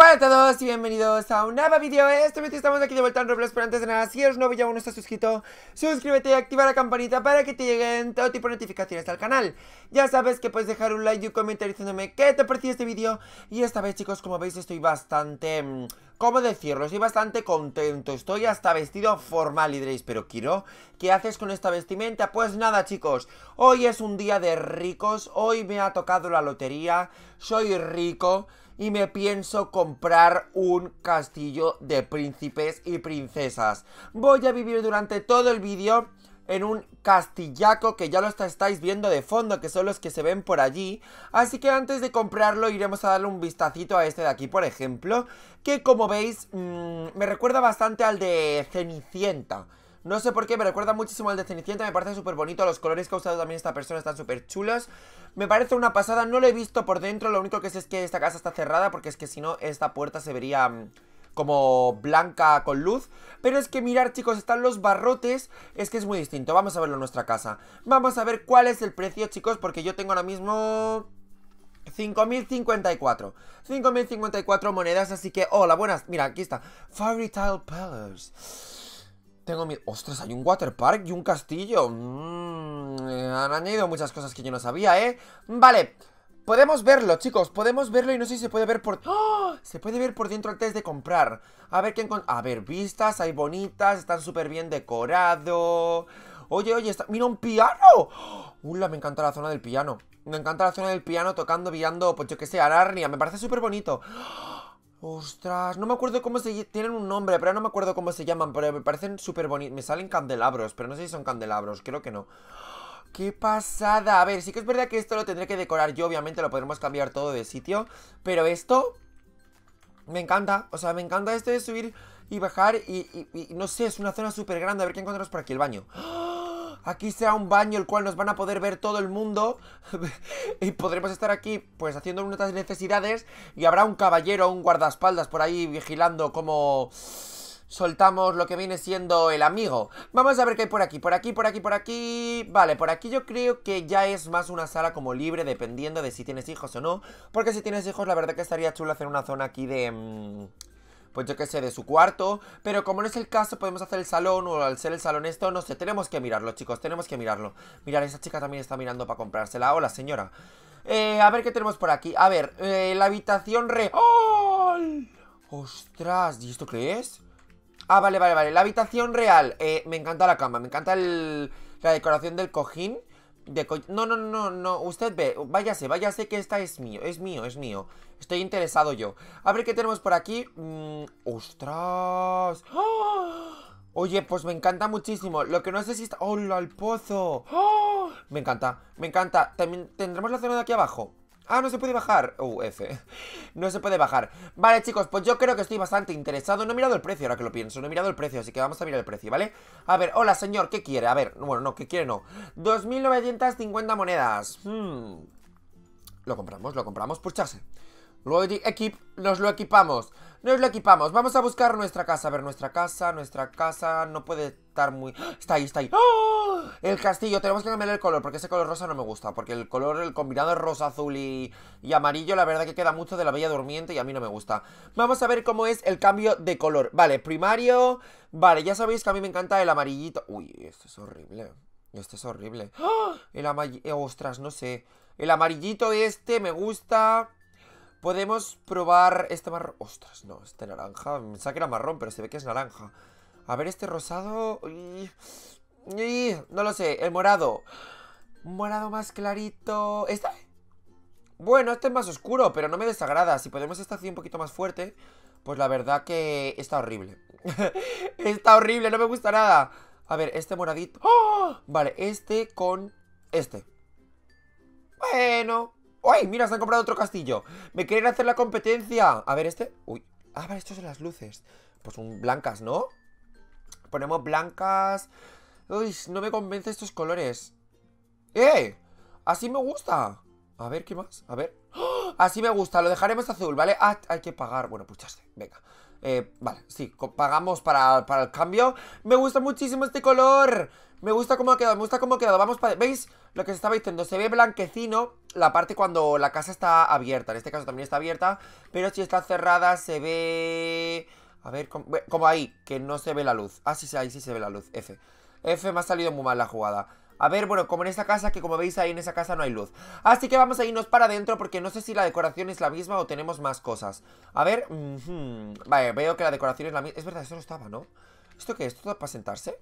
Hola a todos y bienvenidos a un nuevo vídeo! Este mes estamos aquí de vuelta en Roblox Pero antes de nada, si eres nuevo y aún no estás suscrito Suscríbete y activa la campanita para que te lleguen todo tipo de notificaciones al canal Ya sabes que puedes dejar un like y un comentario diciéndome qué te pareció este vídeo Y esta vez chicos, como veis estoy bastante... Mm, ¿Cómo decirlo? Estoy bastante contento, estoy hasta vestido formal y diréis, pero Kiro, ¿qué haces con esta vestimenta? Pues nada chicos, hoy es un día de ricos, hoy me ha tocado la lotería, soy rico, y me pienso comprar un castillo de príncipes y princesas. Voy a vivir durante todo el vídeo en un castillaco que ya lo estáis viendo de fondo, que son los que se ven por allí. Así que antes de comprarlo iremos a darle un vistacito a este de aquí, por ejemplo, que como veis mm, me recuerda bastante al de Cenicienta. No sé por qué, me recuerda muchísimo al de Cenicienta, me parece súper bonito, los colores que ha usado también esta persona están súper chulos. Me parece una pasada, no lo he visto por dentro, lo único que sé es que esta casa está cerrada porque es que si no esta puerta se vería mm, como blanca con luz Pero es que mirar chicos, están los barrotes Es que es muy distinto, vamos a verlo en nuestra casa Vamos a ver cuál es el precio chicos Porque yo tengo ahora mismo... 5.054 5.054 monedas, así que... Hola, buenas, mira, aquí está Fairy tile Palace tengo miedo. ¡Ostras! Hay un waterpark y un castillo. Mmm... han añadido muchas cosas que yo no sabía, ¿eh? Vale. Podemos verlo, chicos. Podemos verlo y no sé si se puede ver por... ¡Oh! Se puede ver por dentro antes de comprar. A ver qué A ver, vistas. Hay bonitas. Están súper bien decorado. Oye, oye. Está... ¡Mira un piano! ¡Oh! ¡Ula! Me encanta la zona del piano. Me encanta la zona del piano tocando, viando, pues yo que sé, a Me parece súper bonito. ¡Oh! Ostras, no me acuerdo cómo se... Tienen un nombre, pero no me acuerdo cómo se llaman Pero me parecen súper bonitos, me salen candelabros Pero no sé si son candelabros, creo que no ¡Qué pasada! A ver, sí que es verdad que esto lo tendré que decorar yo Obviamente lo podremos cambiar todo de sitio Pero esto... Me encanta, o sea, me encanta esto de subir y bajar y, no sé, es una zona súper grande A ver qué encontramos por aquí, el baño ¡Ah! aquí sea un baño el cual nos van a poder ver todo el mundo y podremos estar aquí pues haciendo nuestras necesidades y habrá un caballero, un guardaespaldas por ahí vigilando como soltamos lo que viene siendo el amigo. Vamos a ver qué hay por aquí, por aquí, por aquí, por aquí... Vale, por aquí yo creo que ya es más una sala como libre, dependiendo de si tienes hijos o no. Porque si tienes hijos, la verdad que estaría chulo hacer una zona aquí de... Mm, pues yo qué sé, de su cuarto. Pero como no es el caso, podemos hacer el salón o al ser el salón esto, no sé, tenemos que mirarlo, chicos, tenemos que mirarlo. Mirar, esa chica también está mirando para comprársela. Hola, señora. Eh, a ver qué tenemos por aquí. A ver, eh, la habitación real ¡Oh! ¡Ostras! ¿Y esto qué es? Ah, vale, vale, vale. La habitación real. Eh, me encanta la cama, me encanta el... la decoración del cojín. De no, no, no, no, usted ve, váyase, váyase que esta es mío, es mío, es mío Estoy interesado yo A ver qué tenemos por aquí mm, ¡Ostras! ¡Ah! Oye, pues me encanta muchísimo Lo que no sé si está... ¡Hola, el pozo! ¡Ah! Me encanta, me encanta También tendremos la zona de aquí abajo Ah, no se puede bajar. Uf uh, No se puede bajar. Vale, chicos, pues yo creo que estoy bastante interesado. No he mirado el precio, ahora que lo pienso. No he mirado el precio, así que vamos a mirar el precio, ¿vale? A ver, hola, señor, ¿qué quiere? A ver, bueno, no, ¿qué quiere? No. 2.950 monedas. Hmm. Lo compramos, lo compramos. Purchase Luego de equip, nos lo equipamos. Nos lo equipamos. Vamos a buscar nuestra casa. A ver, nuestra casa, nuestra casa no puede estar muy... Está ahí, está ahí. ¡Oh! El castillo. Tenemos que cambiar el color porque ese color rosa no me gusta. Porque el color, el combinado rosa, azul y, y amarillo, la verdad que queda mucho de la bella durmiente y a mí no me gusta. Vamos a ver cómo es el cambio de color. Vale, primario... Vale, ya sabéis que a mí me encanta el amarillito. Uy, esto es horrible. Esto es horrible. ¡Ah! El Ostras, no sé. El amarillito este me gusta... Podemos probar este marrón. Ostras, no, este naranja. Pensaba que era marrón, pero se ve que es naranja. A ver, este rosado. no lo sé, el morado. Morado más clarito. ¿Este? Bueno, este es más oscuro, pero no me desagrada. Si podemos esta así un poquito más fuerte, pues la verdad que está horrible. está horrible, no me gusta nada. A ver, este moradito. ¡ah! Vale, este con este. Bueno, Uy, Mira, se han comprado otro castillo Me quieren hacer la competencia A ver, este... Uy, ah, vale, estos son las luces Pues son blancas, ¿no? Ponemos blancas Uy, no me convence estos colores ¡Eh! Así me gusta A ver, ¿qué más? A ver ¡Ah! Así me gusta, lo dejaremos azul, ¿vale? Ah, hay que pagar Bueno, puchaste, pues venga eh, vale, sí, pagamos para, el cambio. Me gusta muchísimo este color. Me gusta cómo ha quedado, me gusta cómo ha quedado. Vamos para... ¿Veis? Lo que os estaba diciendo, se ve blanquecino la parte cuando la casa está abierta. En este caso también está abierta, pero si está cerrada se ve... A ver, como, como ahí, que no se ve la luz. Ah, sí, sí, ahí sí se ve la luz. F. F me ha salido muy mal la jugada. A ver, bueno, como en esta casa, que como veis ahí en esa casa no hay luz. Así que vamos a irnos para adentro porque no sé si la decoración es la misma o tenemos más cosas. A ver, vale, veo que la decoración es la misma. Es verdad, eso no estaba, ¿no? ¿Esto qué es? ¿Esto para sentarse?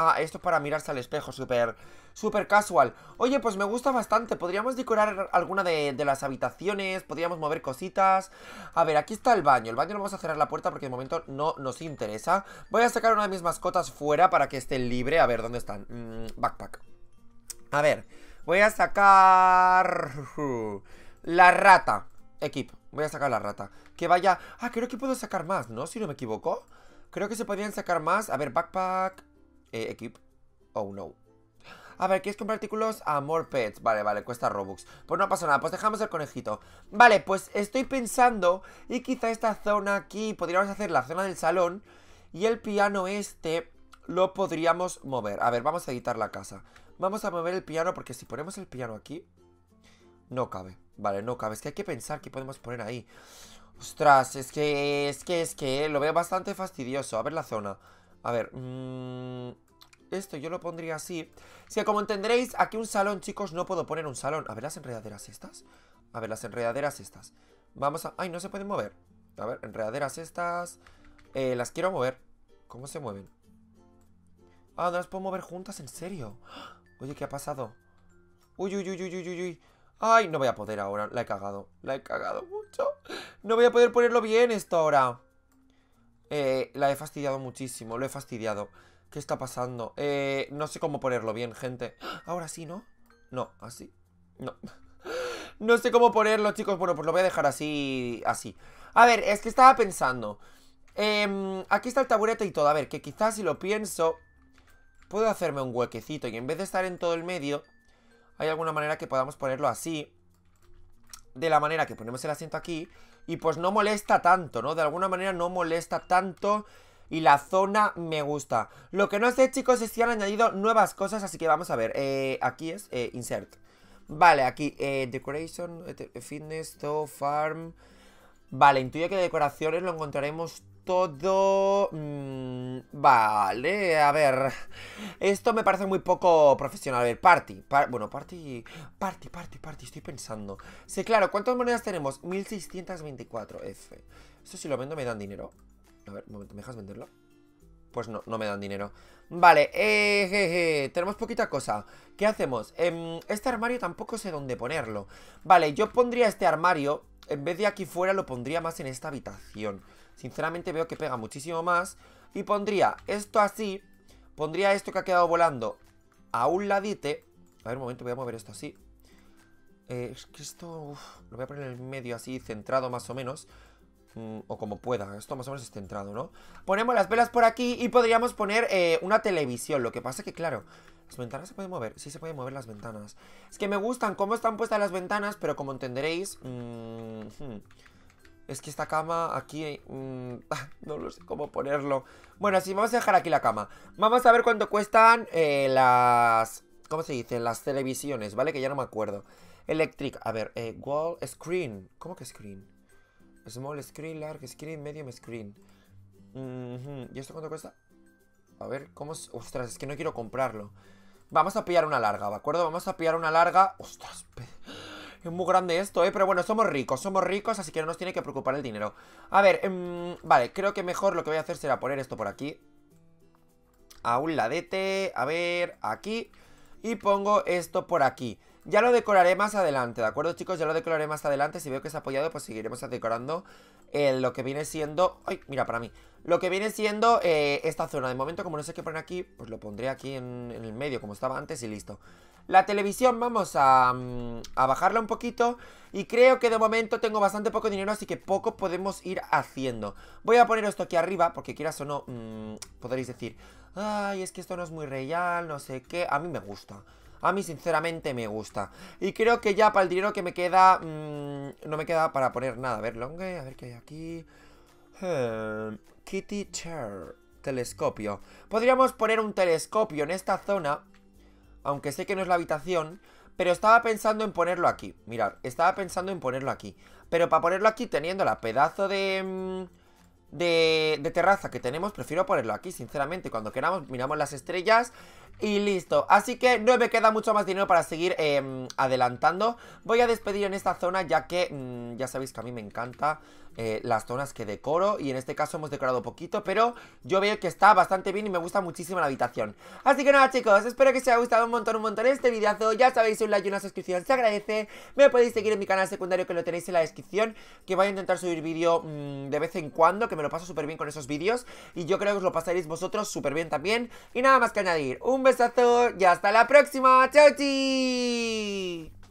Ah, esto es para mirarse al espejo, súper Súper casual Oye, pues me gusta bastante, podríamos decorar alguna de, las habitaciones Podríamos mover cositas A ver, aquí está el baño, el baño lo vamos a cerrar la puerta porque de momento no nos interesa Voy a sacar una de mis mascotas fuera para que esté libre A ver, ¿dónde están? Mm, backpack A ver, voy a sacar... La rata Equip, voy a sacar la rata Que vaya... Ah, creo que puedo sacar más, ¿no? Si no me equivoco Creo que se podrían sacar más A ver, backpack eh, equip. Oh, no. A ver, ¿qué es comprar artículos? a more Pets. Vale, vale, cuesta Robux. Pues no pasa nada, pues dejamos el conejito. Vale, pues estoy pensando y quizá esta zona aquí podríamos hacer la zona del salón y el piano este lo podríamos mover. A ver, vamos a editar la casa. Vamos a mover el piano porque si ponemos el piano aquí, no cabe. Vale, no cabe. Es que hay que pensar qué podemos poner ahí. Ostras, es que, es que, es que, lo veo bastante fastidioso. A ver la zona. A ver, mmm, esto yo lo pondría así. Si, como entenderéis, aquí un salón, chicos, no puedo poner un salón. A ver las enredaderas estas. A ver las enredaderas estas. Vamos a... ¡Ay, no se pueden mover! A ver, enredaderas estas... Eh, las quiero mover. ¿Cómo se mueven? Ah, no las puedo mover juntas, ¿en serio? Oye, ¿qué ha pasado? Uy, uy, uy, uy, uy, uy. Ay, no voy a poder ahora. La he cagado. La he cagado mucho. No voy a poder ponerlo bien esto ahora. Eh, la he fastidiado muchísimo, lo he fastidiado. ¿Qué está pasando? Eh, no sé cómo ponerlo bien, gente. Ahora sí, ¿no? No, así. No. No sé cómo ponerlo, chicos. Bueno, pues lo voy a dejar así, así. A ver, es que estaba pensando. Em, aquí está el taburete y todo. A ver, que quizás si lo pienso, puedo hacerme un huequecito. Y en vez de estar en todo el medio, hay alguna manera que podamos ponerlo así. De la manera que ponemos el asiento aquí y pues no molesta tanto, ¿no? De alguna manera no molesta tanto y la zona me gusta. Lo que no sé, chicos, es si han añadido nuevas cosas, así que vamos a ver. Eh, aquí es eh, insert. Vale, aquí eh, decoration, fitness, farm... Vale, intuyo que decoraciones lo encontraremos todo... Mm, vale, a ver... Esto me parece muy poco profesional. A ver, party. bueno, party... Party, party, party. Estoy pensando. Sí, claro. ¿Cuántas monedas tenemos? 1624. F. Esto si lo vendo me dan dinero. A ver, un momento. ¿Me dejas venderlo? Pues no, no me dan dinero Vale, eh, tenemos poquita cosa ¿Qué hacemos? Em, este armario tampoco sé dónde ponerlo Vale, yo pondría este armario en vez de aquí fuera lo pondría más en esta habitación Sinceramente veo que pega muchísimo más Y pondría esto así Pondría esto que ha quedado volando A un ladite A ver, un momento, voy a mover esto así eh, Es que esto... lo voy a poner en el medio así, centrado más o menos mm, o como pueda, esto más o menos es centrado, ¿no? Ponemos las velas por aquí y podríamos poner eh, una televisión Lo que pasa es que, claro, ¿Las ventanas se pueden mover? Sí, se pueden mover las ventanas. Es que me gustan cómo están puestas las ventanas, pero como entenderéis... Mm, es que esta cama aquí... Mm, no lo sé cómo ponerlo. Bueno, sí, vamos a dejar aquí la cama. Vamos a ver cuánto cuestan eh, las... ¿Cómo se dice? Las televisiones, ¿vale? Que ya no me acuerdo. Electric, a ver, eh, wall screen. ¿Cómo que screen? Small screen, large screen, medium screen. Mm-hmm. ¿Y esto cuánto cuesta? A ver, ¿cómo es? Ostras, es que no quiero comprarlo. Vamos a pillar una larga, ¿de acuerdo? Vamos a pillar una larga Ostras, es muy grande esto, ¿eh? Pero bueno, somos ricos, somos ricos Así que no nos tiene que preocupar el dinero A ver, em, vale, creo que mejor lo que voy a hacer será poner esto por aquí A un ladete A ver, aquí Y pongo esto por aquí ya lo decoraré más adelante, ¿de acuerdo, chicos? Ya lo decoraré más adelante. Si veo que es apoyado, pues seguiremos decorando eh, lo que viene siendo... ¡Ay! Mira, para mí. Lo que viene siendo eh, esta zona. De momento, como no sé qué poner aquí, pues lo pondré aquí en, el medio, como estaba antes, y listo. La televisión vamos mm, a, bajarla un poquito y creo que de momento tengo bastante poco dinero, así que poco podemos ir haciendo. Voy a poner esto aquí arriba, porque quieras o no, mm, podréis decir, ay, es que esto no es muy real, no sé qué, a mí me gusta a mí sinceramente me gusta. Y creo que ya para el dinero que me queda, mm, no me queda para poner nada. A ver, Longue, a ver qué hay aquí. Eh, kitty Chair, telescopio. Podríamos poner un telescopio en esta zona, aunque sé que no es la habitación, pero estaba pensando en ponerlo aquí. Mirad, estaba pensando en ponerlo aquí. Pero para ponerlo aquí teniendo la pedazo de... Mm, de, terraza que tenemos, prefiero ponerlo aquí, sinceramente. Cuando queramos, miramos las estrellas y listo. Así que no me queda mucho más dinero para seguir em, adelantando. Voy a despedir en esta zona ya que mm, ya sabéis que a mí me encanta eh, las zonas que decoro. Y en este caso hemos decorado poquito, pero yo veo que está bastante bien y me gusta muchísimo la habitación. Así que nada, chicos, espero que os haya gustado un montón, un montón este videazo. Ya sabéis, un like y una suscripción se agradece. Me podéis seguir en mi canal secundario que lo tenéis en la descripción, que voy a intentar subir vídeo mm, de vez en cuando, que me lo paso súper bien con esos vídeos y yo creo que os lo pasaréis vosotros súper bien también. Y nada más que añadir, un besazo y hasta la próxima. ¡Chao, chi!